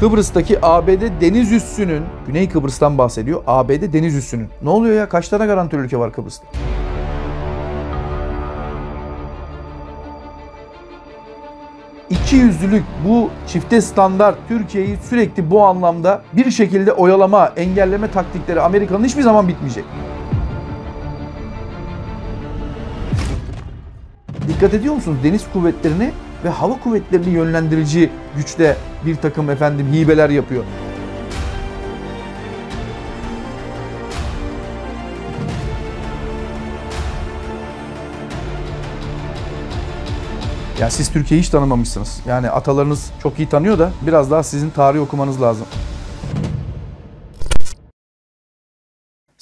Kıbrıs'taki ABD deniz üssünün, Güney Kıbrıs'tan bahsediyor, ABD deniz üssünün. Ne oluyor ya? Kaç tane garantör ülke var Kıbrıs'ta? İki yüzlülük bu çifte standart Türkiye'yi sürekli bu anlamda bir şekilde oyalama, engelleme taktikleri Amerika'nın hiçbir zaman bitmeyecek. Dikkat ediyor musunuz? Deniz kuvvetlerini ve hava kuvvetlerini yönlendirici güçte bir takım efendim hibeler yapıyor. Ya siz Türkiye'yi hiç tanımamışsınız. Yani atalarınız çok iyi tanıyor da biraz daha sizin tarih okumanız lazım.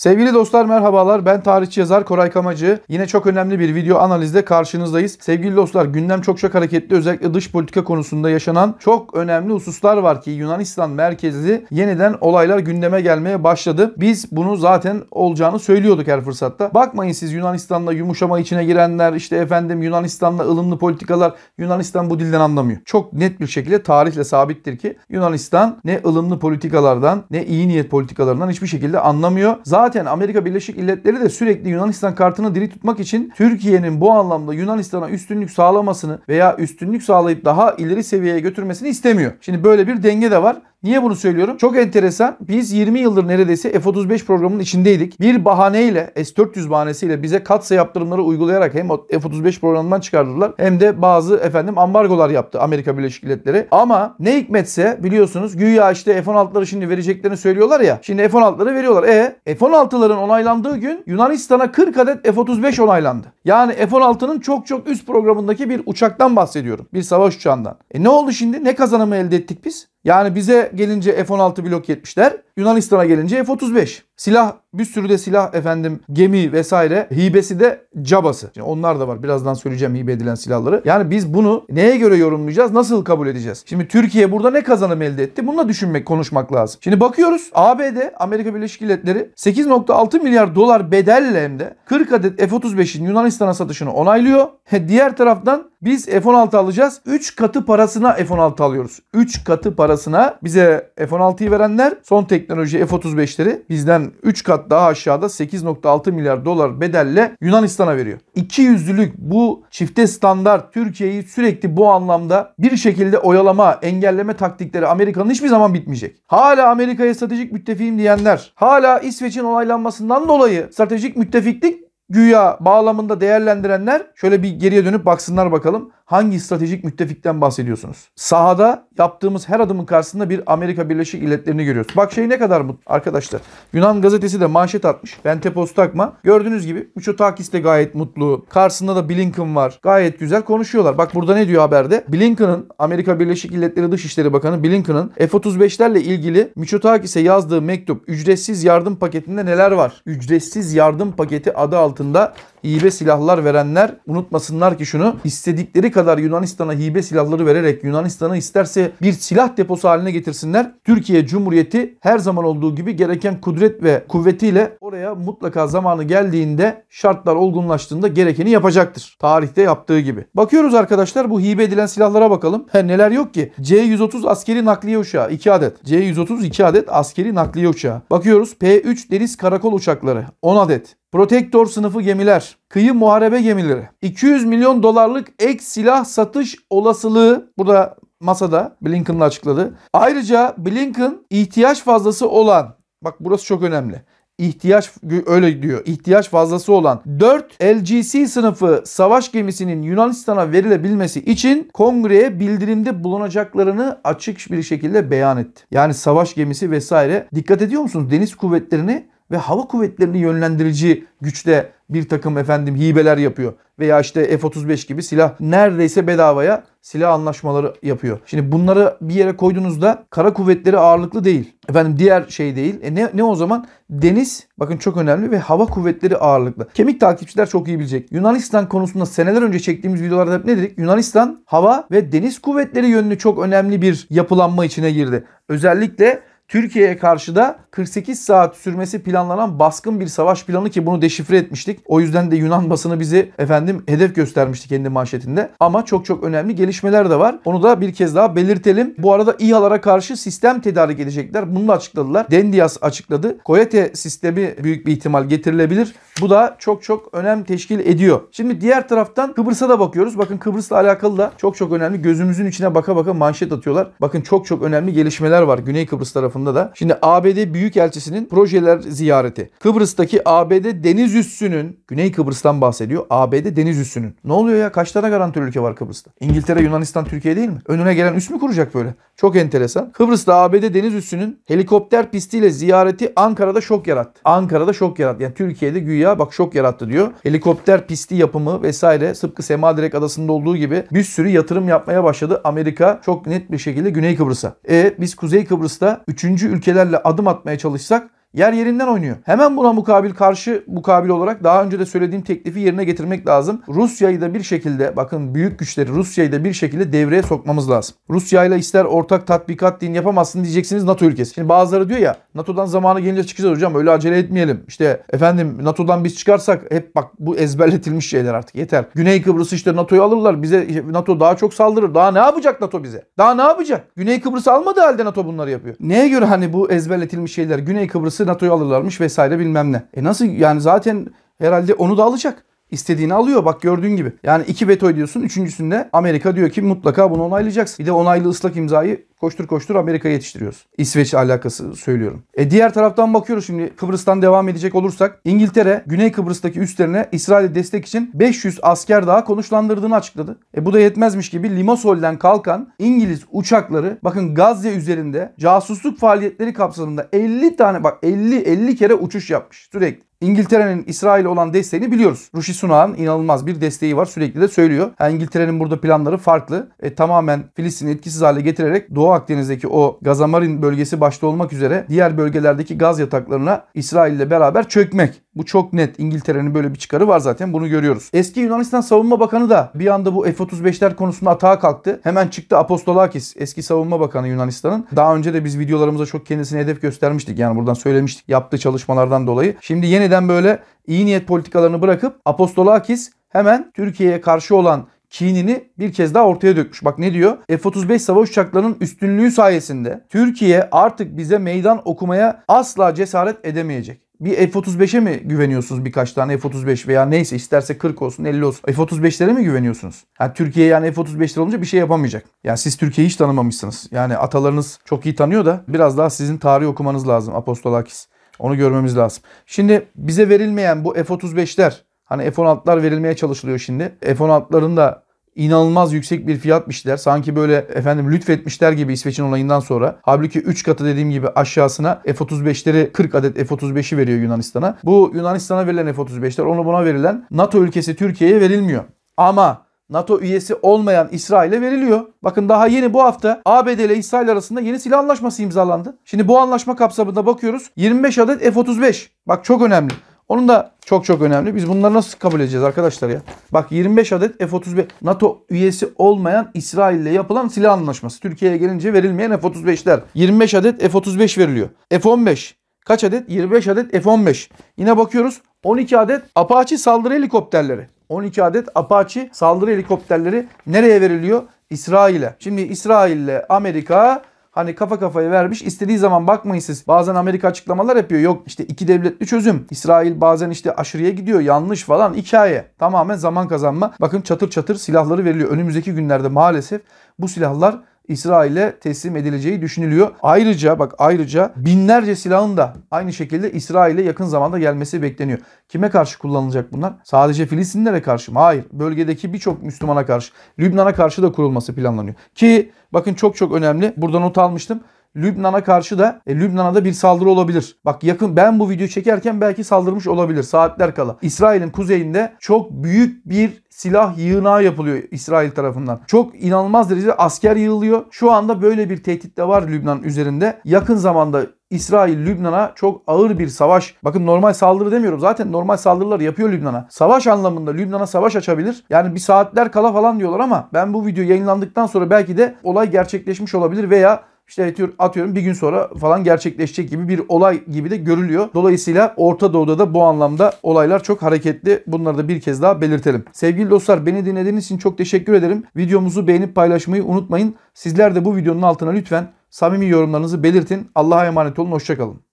Sevgili dostlar merhabalar ben tarihçi yazar Koray Kamacı. Yine çok önemli bir video analizde karşınızdayız. Sevgili dostlar gündem çok çok hareketli özellikle dış politika konusunda yaşanan çok önemli hususlar var ki Yunanistan merkezi yeniden olaylar gündeme gelmeye başladı. Biz bunu zaten olacağını söylüyorduk her fırsatta. Bakmayın siz Yunanistan'la yumuşama içine girenler işte efendim Yunanistan'la ılımlı politikalar Yunanistan bu dilden anlamıyor. Çok net bir şekilde tarihle sabittir ki Yunanistan ne ılımlı politikalardan ne iyi niyet politikalarından hiçbir şekilde anlamıyor. Zaten Zaten Amerika Birleşik Milletleri de sürekli Yunanistan kartını diri tutmak için Türkiye'nin bu anlamda Yunanistan'a üstünlük sağlamasını veya üstünlük sağlayıp daha ileri seviyeye götürmesini istemiyor. Şimdi böyle bir denge de var. Niye bunu söylüyorum? Çok enteresan. Biz 20 yıldır neredeyse F-35 programının içindeydik. Bir bahaneyle S-400 bahanesiyle bize katsa yaptırımları uygulayarak hem F-35 programından çıkardılar hem de bazı efendim ambargolar yaptı Amerika Birleşik Devletleri. Ama ne hikmetse biliyorsunuz güya işte F-16'ları şimdi vereceklerini söylüyorlar ya. Şimdi F-16'ları veriyorlar. E F-16'ların onaylandığı gün Yunanistan'a 40 adet F-35 onaylandı. Yani F-16'nın çok çok üst programındaki bir uçaktan bahsediyorum. Bir savaş uçağından. E ne oldu şimdi? Ne kazanımı elde ettik biz? Yani bize gelince F-16 blok 70'ler, Yunanistan'a gelince F-35. Silah bir sürü de silah efendim gemi vesaire hibesi de cabası. Şimdi onlar da var. Birazdan söyleyeceğim hibe edilen silahları. Yani biz bunu neye göre yorumlayacağız? Nasıl kabul edeceğiz? Şimdi Türkiye burada ne kazanım elde etti? Bunu düşünmek, konuşmak lazım. Şimdi bakıyoruz ABD, Amerika Birleşik Devletleri 8.6 milyar dolar bedelle hem de 40 adet F-35'in Yunanistan'a satışını onaylıyor. Diğer taraftan biz F-16 alacağız. 3 katı parasına F-16 alıyoruz. 3 katı parasına bize F-16'yı verenler son teknoloji F-35'leri bizden 3 kat daha aşağıda 8.6 milyar dolar bedelle Yunanistan'a veriyor. İki yüzlülük bu çifte standart Türkiye'yi sürekli bu anlamda bir şekilde oyalama, engelleme taktikleri Amerika'nın hiçbir zaman bitmeyecek. Hala Amerika'ya stratejik müttefiğim diyenler, hala İsveç'in olaylanmasından dolayı stratejik müttefiklik güya bağlamında değerlendirenler şöyle bir geriye dönüp baksınlar bakalım hangi stratejik müttefikten bahsediyorsunuz? Sahada yaptığımız her adımın karşısında bir Amerika Birleşik Devletleri'ni görüyoruz. Bak şey ne kadar mutlu arkadaşlar. Yunan gazetesi de manşet atmış. Ben tepos takma. Gördüğünüz gibi Mitsotakis de gayet mutlu. Karşısında da Blinken var. Gayet güzel konuşuyorlar. Bak burada ne diyor haberde? Blinken'ın Amerika Birleşik Devletleri Dışişleri Bakanı Blinken'ın F-35'lerle ilgili Mitsotakis'e yazdığı mektup ücretsiz yardım paketinde neler var? Ücretsiz yardım paketi adı altında hibe silahlar verenler unutmasınlar ki şunu istedikleri kadar Yunanistan'a hibe silahları vererek Yunanistan'ı isterse bir silah deposu haline getirsinler. Türkiye Cumhuriyeti her zaman olduğu gibi gereken kudret ve kuvvetiyle oraya mutlaka zamanı geldiğinde şartlar olgunlaştığında gerekeni yapacaktır. Tarihte yaptığı gibi. Bakıyoruz arkadaşlar bu hibe edilen silahlara bakalım. He, neler yok ki? C-130 askeri nakliye uçağı 2 adet. C-130 2 adet askeri nakliye uçağı. Bakıyoruz P-3 deniz karakol uçakları 10 adet. Protektor sınıfı gemiler, kıyı muharebe gemileri, 200 milyon dolarlık ek silah satış olasılığı burada masada Blinken'la açıkladı. Ayrıca Blinken ihtiyaç fazlası olan bak burası çok önemli ihtiyaç öyle diyor. İhtiyaç fazlası olan 4 LGC sınıfı savaş gemisinin Yunanistan'a verilebilmesi için kongreye bildirimde bulunacaklarını açık bir şekilde beyan etti. Yani savaş gemisi vesaire. Dikkat ediyor musunuz? Deniz kuvvetlerini ve hava kuvvetlerini yönlendirici güçte bir takım efendim hibeler yapıyor. Veya işte F-35 gibi silah neredeyse bedavaya silah anlaşmaları yapıyor. Şimdi bunları bir yere koyduğunuzda kara kuvvetleri ağırlıklı değil. Efendim diğer şey değil. E ne, ne o zaman? Deniz bakın çok önemli ve hava kuvvetleri ağırlıklı. Kemik takipçiler çok iyi bilecek. Yunanistan konusunda seneler önce çektiğimiz videolarda hep ne dedik? Yunanistan hava ve deniz kuvvetleri yönlü çok önemli bir yapılanma içine girdi. Özellikle Türkiye'ye karşı da 48 saat sürmesi planlanan baskın bir savaş planı ki bunu deşifre etmiştik. O yüzden de Yunan basını bizi efendim hedef göstermişti kendi manşetinde. Ama çok çok önemli gelişmeler de var. Onu da bir kez daha belirtelim. Bu arada İHA'lara karşı sistem tedarik edecekler. Bunu da açıkladılar. Dendias açıkladı. Koyete sistemi büyük bir ihtimal getirilebilir. Bu da çok çok önem teşkil ediyor. Şimdi diğer taraftan Kıbrıs'a da bakıyoruz. Bakın Kıbrıs'la alakalı da çok çok önemli. Gözümüzün içine baka baka manşet atıyorlar. Bakın çok çok önemli gelişmeler var Güney Kıbrıs tarafı tarafında da şimdi ABD Büyükelçisi'nin projeler ziyareti. Kıbrıs'taki ABD deniz üssünün Güney Kıbrıs'tan bahsediyor. ABD deniz üssünün. Ne oluyor ya? Kaç tane garantör ülke var Kıbrıs'ta? İngiltere, Yunanistan, Türkiye değil mi? Önüne gelen üs mü kuracak böyle? Çok enteresan. Kıbrıs'ta ABD deniz üssünün helikopter pistiyle ziyareti Ankara'da şok yarattı. Ankara'da şok yarattı. Yani Türkiye'de güya bak şok yarattı diyor. Helikopter pisti yapımı vesaire sıpkı Semadirek adasında olduğu gibi bir sürü yatırım yapmaya başladı. Amerika çok net bir şekilde Güney Kıbrıs'a. E biz Kuzey Kıbrıs'ta 3 üçüncü ülkelerle adım atmaya çalışsak yer yerinden oynuyor. Hemen buna mukabil karşı mukabil olarak daha önce de söylediğim teklifi yerine getirmek lazım. Rusya'yı da bir şekilde bakın büyük güçleri Rusya'yı da bir şekilde devreye sokmamız lazım. Rusya'yla ister ortak tatbikat din yapamazsın diyeceksiniz NATO ülkesi. Şimdi bazıları diyor ya NATO'dan zamanı gelince çıkacağız hocam öyle acele etmeyelim. İşte efendim NATO'dan biz çıkarsak hep bak bu ezberletilmiş şeyler artık yeter. Güney Kıbrıs işte NATO'yu alırlar bize NATO daha çok saldırır. Daha ne yapacak NATO bize? Daha ne yapacak? Güney Kıbrıs almadı halde NATO bunları yapıyor. Neye göre hani bu ezberletilmiş şeyler Güney Kıbrıs'ı NATO'yu alırlarmış vesaire bilmem ne. E nasıl yani zaten herhalde onu da alacak. İstediğini alıyor bak gördüğün gibi. Yani iki veto diyorsun Üçüncüsünde Amerika diyor ki mutlaka bunu onaylayacaksın. Bir de onaylı ıslak imzayı Koştur koştur Amerika yetiştiriyoruz. İsveç alakası söylüyorum. E diğer taraftan bakıyoruz şimdi Kıbrıs'tan devam edecek olursak İngiltere Güney Kıbrıs'taki üstlerine İsrail'e destek için 500 asker daha konuşlandırdığını açıkladı. E bu da yetmezmiş gibi Limasol'den kalkan İngiliz uçakları bakın Gazze üzerinde casusluk faaliyetleri kapsamında 50 tane bak 50 50 kere uçuş yapmış sürekli. İngiltere'nin İsrail'e olan desteğini biliyoruz. Ruşi Sunak'ın inanılmaz bir desteği var sürekli de söylüyor. Yani İngiltere'nin burada planları farklı. E, tamamen Filistin'i etkisiz hale getirerek Doğu Akdeniz'deki o Gazamarin bölgesi başta olmak üzere diğer bölgelerdeki gaz yataklarına İsrail ile beraber çökmek. Bu çok net. İngiltere'nin böyle bir çıkarı var zaten bunu görüyoruz. Eski Yunanistan Savunma Bakanı da bir anda bu F-35'ler konusunda atağa kalktı. Hemen çıktı Apostolakis eski Savunma Bakanı Yunanistan'ın. Daha önce de biz videolarımıza çok kendisine hedef göstermiştik. Yani buradan söylemiştik yaptığı çalışmalardan dolayı. Şimdi yeniden böyle iyi niyet politikalarını bırakıp Apostolakis hemen Türkiye'ye karşı olan kinini bir kez daha ortaya dökmüş. Bak ne diyor? F-35 savaş uçaklarının üstünlüğü sayesinde Türkiye artık bize meydan okumaya asla cesaret edemeyecek. Bir F-35'e mi güveniyorsunuz birkaç tane F-35 veya neyse isterse 40 olsun 50 olsun. F-35'lere mi güveniyorsunuz? Yani Türkiye yani F-35'ler olunca bir şey yapamayacak. Yani siz Türkiye'yi hiç tanımamışsınız. Yani atalarınız çok iyi tanıyor da biraz daha sizin tarih okumanız lazım Apostolakis. Onu görmemiz lazım. Şimdi bize verilmeyen bu F-35'ler Hani F-16'lar verilmeye çalışılıyor şimdi. F-16'ların da inanılmaz yüksek bir fiyatmışlar. Sanki böyle efendim lütfetmişler gibi İsveç'in olayından sonra. Halbuki 3 katı dediğim gibi aşağısına F-35'leri 40 adet F-35'i veriyor Yunanistan'a. Bu Yunanistan'a verilen F-35'ler onu buna verilen NATO ülkesi Türkiye'ye verilmiyor. Ama NATO üyesi olmayan İsrail'e veriliyor. Bakın daha yeni bu hafta ABD ile İsrail arasında yeni silah anlaşması imzalandı. Şimdi bu anlaşma kapsamında bakıyoruz 25 adet F-35. Bak çok önemli. Onun da çok çok önemli. Biz bunları nasıl kabul edeceğiz arkadaşlar ya? Bak 25 adet F-35 NATO üyesi olmayan İsrail ile yapılan silah anlaşması. Türkiye'ye gelince verilmeyen F-35'ler. 25 adet F-35 veriliyor. F-15 kaç adet? 25 adet F-15. Yine bakıyoruz 12 adet Apache saldırı helikopterleri. 12 adet Apache saldırı helikopterleri nereye veriliyor? İsrail'e. Şimdi İsrail ile Amerika Hani kafa kafaya vermiş istediği zaman bakmayın siz. Bazen Amerika açıklamalar yapıyor. Yok işte iki devletli çözüm. İsrail bazen işte aşırıya gidiyor yanlış falan hikaye. Tamamen zaman kazanma. Bakın çatır çatır silahları veriliyor. Önümüzdeki günlerde maalesef bu silahlar İsrail'e teslim edileceği düşünülüyor. Ayrıca bak ayrıca binlerce silahın da aynı şekilde İsrail'e yakın zamanda gelmesi bekleniyor. Kime karşı kullanılacak bunlar? Sadece Filistinlere karşı mı? Hayır. Bölgedeki birçok Müslümana karşı, Lübnan'a karşı da kurulması planlanıyor. Ki bakın çok çok önemli. Burada not almıştım. Lübnan'a karşı da e, Lübnan'a da bir saldırı olabilir. Bak yakın ben bu videoyu çekerken belki saldırmış olabilir saatler kala. İsrail'in kuzeyinde çok büyük bir silah yığınağı yapılıyor İsrail tarafından. Çok inanılmaz derecede asker yığılıyor. Şu anda böyle bir tehdit de var Lübnan üzerinde. Yakın zamanda İsrail Lübnan'a çok ağır bir savaş. Bakın normal saldırı demiyorum. Zaten normal saldırılar yapıyor Lübnan'a. Savaş anlamında Lübnan'a savaş açabilir. Yani bir saatler kala falan diyorlar ama ben bu video yayınlandıktan sonra belki de olay gerçekleşmiş olabilir veya işte atıyorum bir gün sonra falan gerçekleşecek gibi bir olay gibi de görülüyor. Dolayısıyla Orta Doğu'da da bu anlamda olaylar çok hareketli. Bunları da bir kez daha belirtelim. Sevgili dostlar beni dinlediğiniz için çok teşekkür ederim. Videomuzu beğenip paylaşmayı unutmayın. Sizler de bu videonun altına lütfen samimi yorumlarınızı belirtin. Allah'a emanet olun. Hoşçakalın.